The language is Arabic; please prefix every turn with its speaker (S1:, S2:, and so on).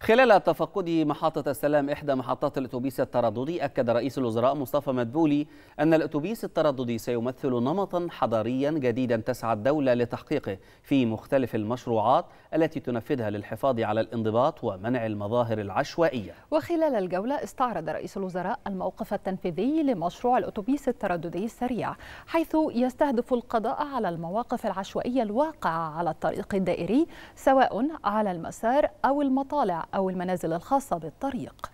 S1: خلال تفقد محطة السلام إحدى محطات الأتوبيس الترددي أكد رئيس الوزراء مصطفى مدبولي أن الأتوبيس الترددي سيمثل نمطا حضاريا جديدا تسعى الدولة لتحقيقه في مختلف المشروعات التي تنفذها للحفاظ على الانضباط ومنع المظاهر العشوائية
S2: وخلال الجولة استعرض رئيس الوزراء الموقف التنفيذي لمشروع الأتوبيس الترددي السريع حيث يستهدف القضاء على المواقف العشوائية الواقعة على الطريق الدائري سواء على المسار أو المطالع أو المنازل الخاصة بالطريق